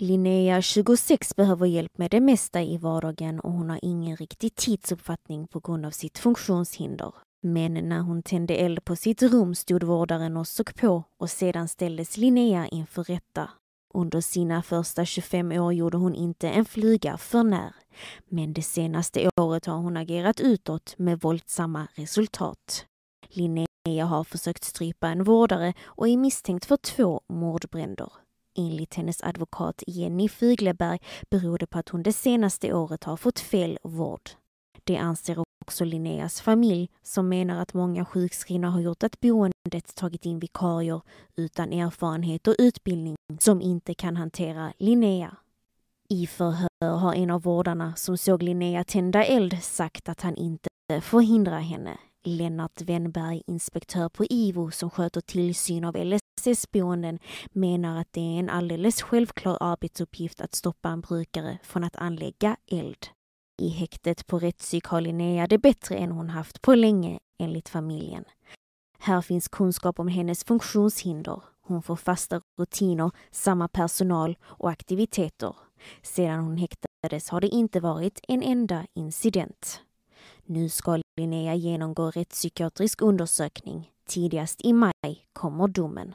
Linnea, 26, behöver hjälp med det mesta i vardagen och hon har ingen riktig tidsuppfattning på grund av sitt funktionshinder. Men när hon tände eld på sitt rum stod vårdaren och såg på och sedan ställdes Linnea inför rätta. Under sina första 25 år gjorde hon inte en flyga för när. Men det senaste året har hon agerat utåt med våldsamma resultat. Linnea har försökt strypa en vårdare och är misstänkt för två mordbränder. Enligt hennes advokat Jenny Fugleberg beror det på att hon det senaste året har fått fel vård. Det anser också Linneas familj som menar att många sjukskrivna har gjort att boendet tagit in vikarier utan erfarenhet och utbildning som inte kan hantera Linnea. I förhör har en av vårdarna som såg Linnea tända eld sagt att han inte förhindrar henne. Lennart Wennberg, inspektör på IVO som sköter tillsyn av LSS-boenden, menar att det är en alldeles självklar arbetsuppgift att stoppa en brukare från att anlägga eld. I häktet på rättspsyk har Linnea det bättre än hon haft på länge, enligt familjen. Här finns kunskap om hennes funktionshinder. Hon får fasta rutiner, samma personal och aktiviteter. Sedan hon häktades har det inte varit en enda incident. Nu ska Linnea genomgå rättspsykiatrisk undersökning. Tidigast i maj kommer domen.